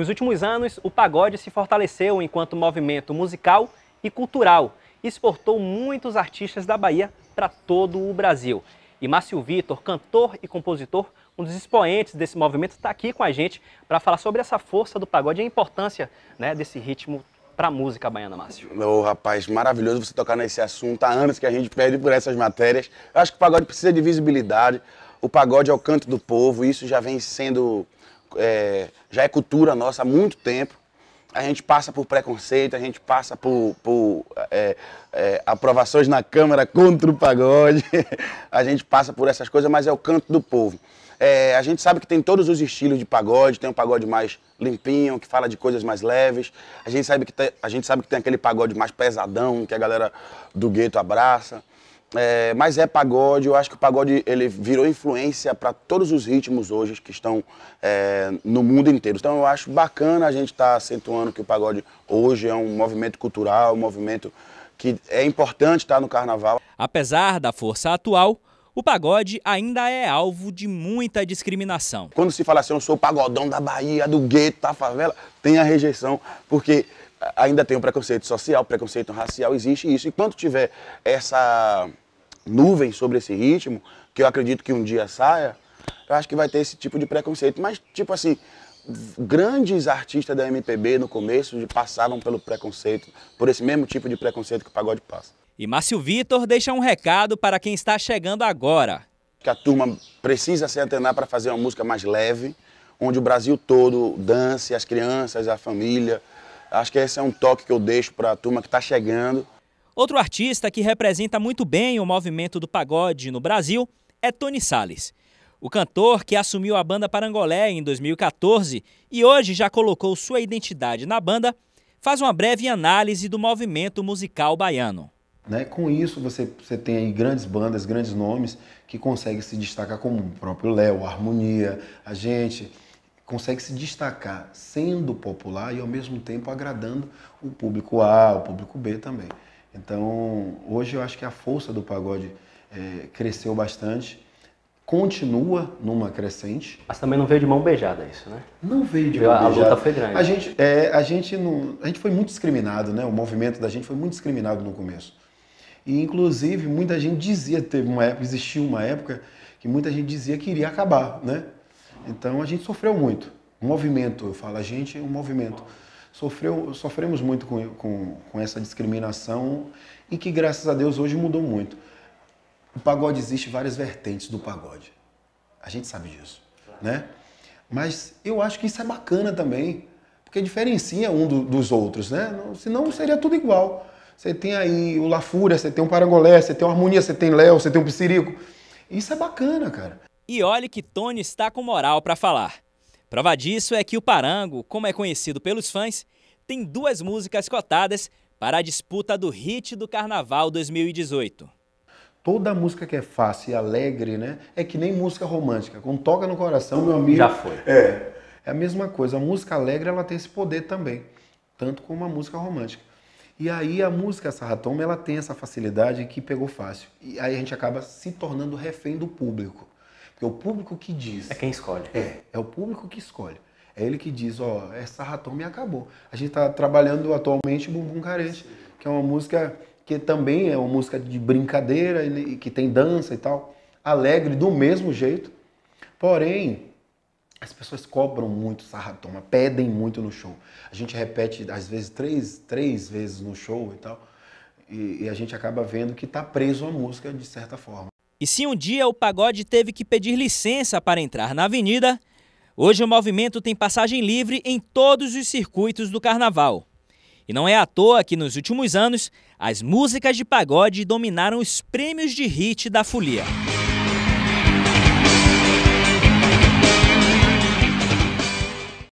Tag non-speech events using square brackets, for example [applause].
Nos últimos anos, o pagode se fortaleceu enquanto movimento musical e cultural e exportou muitos artistas da Bahia para todo o Brasil. E Márcio Vitor, cantor e compositor, um dos expoentes desse movimento, está aqui com a gente para falar sobre essa força do pagode e a importância né, desse ritmo para a música baiana, Márcio? Ô, rapaz, maravilhoso você tocar nesse assunto. Há anos que a gente perde por essas matérias. Eu acho que o pagode precisa de visibilidade. O pagode é o canto do povo, isso já vem sendo é, já é cultura nossa há muito tempo. A gente passa por preconceito, a gente passa por, por é, é, aprovações na Câmara contra o pagode, [laughs] a gente passa por essas coisas, mas é o canto do povo. É, a gente sabe que tem todos os estilos de pagode, tem um pagode mais limpinho, que fala de coisas mais leves. A gente sabe que tem, a gente sabe que tem aquele pagode mais pesadão, que a galera do gueto abraça. É, mas é pagode, eu acho que o pagode ele virou influência para todos os ritmos hoje que estão é, no mundo inteiro. Então eu acho bacana a gente estar tá acentuando que o pagode hoje é um movimento cultural, um movimento que é importante estar tá no carnaval. Apesar da força atual, o pagode ainda é alvo de muita discriminação. Quando se fala assim, eu sou o pagodão da Bahia, do gueto, da favela, tem a rejeição, porque ainda tem o preconceito social, preconceito racial, existe isso. Enquanto tiver essa nuvem sobre esse ritmo, que eu acredito que um dia saia, eu acho que vai ter esse tipo de preconceito. Mas, tipo assim, grandes artistas da MPB no começo passavam pelo preconceito, por esse mesmo tipo de preconceito que o pagode passa. E Márcio Vitor deixa um recado para quem está chegando agora. Que a turma precisa se antenar para fazer uma música mais leve, onde o Brasil todo dance, as crianças, a família, Acho que esse é um toque que eu deixo para a turma que está chegando. Outro artista que representa muito bem o movimento do pagode no Brasil é Tony Salles. O cantor que assumiu a banda Parangolé em 2014 e hoje já colocou sua identidade na banda, faz uma breve análise do movimento musical baiano. Né? Com isso, você, você tem grandes bandas, grandes nomes que conseguem se destacar, como o próprio Léo, Harmonia, a gente consegue se destacar sendo popular e ao mesmo tempo agradando o público A, o público B também. Então, hoje eu acho que a força do pagode é, cresceu bastante, continua numa crescente. Mas também não veio de mão beijada isso, né? Não veio de mão a beijada. A luta foi grande. A gente, é, a, gente não, a gente foi muito discriminado, né? O movimento da gente foi muito discriminado no começo. E, inclusive, muita gente dizia, teve uma época, existiu uma época que muita gente dizia que iria acabar, né? Então a gente sofreu muito. O movimento, eu falo, a gente, um movimento. Sofreu, sofremos muito com, com, com essa discriminação e que, graças a Deus, hoje mudou muito. O pagode existe várias vertentes do pagode. A gente sabe disso, né? Mas eu acho que isso é bacana também, porque diferencia um do, dos outros, né? Não, senão seria tudo igual. Você tem aí o Lafúria, você tem um Parangolé, você tem uma Harmonia, você tem Léo, você tem um Psirico. Isso é bacana, cara. E olhe que Tony está com moral para falar. Prova disso é que o Parango, como é conhecido pelos fãs, tem duas músicas cotadas para a disputa do hit do Carnaval 2018. Toda música que é fácil e alegre, né? É que nem música romântica. Quando toca no coração, meu amigo. Já foi. É. É a mesma coisa. A música alegre, ela tem esse poder também. Tanto como a música romântica. E aí a música sarratoma, ela tem essa facilidade que pegou fácil. E aí a gente acaba se tornando refém do público. Porque é o público que diz. É quem escolhe. É, é o público que escolhe. É ele que diz, ó, oh, essa ratão me acabou. A gente está trabalhando atualmente Bumbum Carente, que é uma música que também é uma música de brincadeira, que tem dança e tal, alegre do mesmo jeito. Porém, as pessoas cobram muito sarratoma, pedem muito no show. A gente repete, às vezes, três, três vezes no show e tal, e, e a gente acaba vendo que está preso a música de certa forma. E se um dia o pagode teve que pedir licença para entrar na avenida, hoje o movimento tem passagem livre em todos os circuitos do carnaval. E não é à toa que nos últimos anos as músicas de pagode dominaram os prêmios de hit da folia.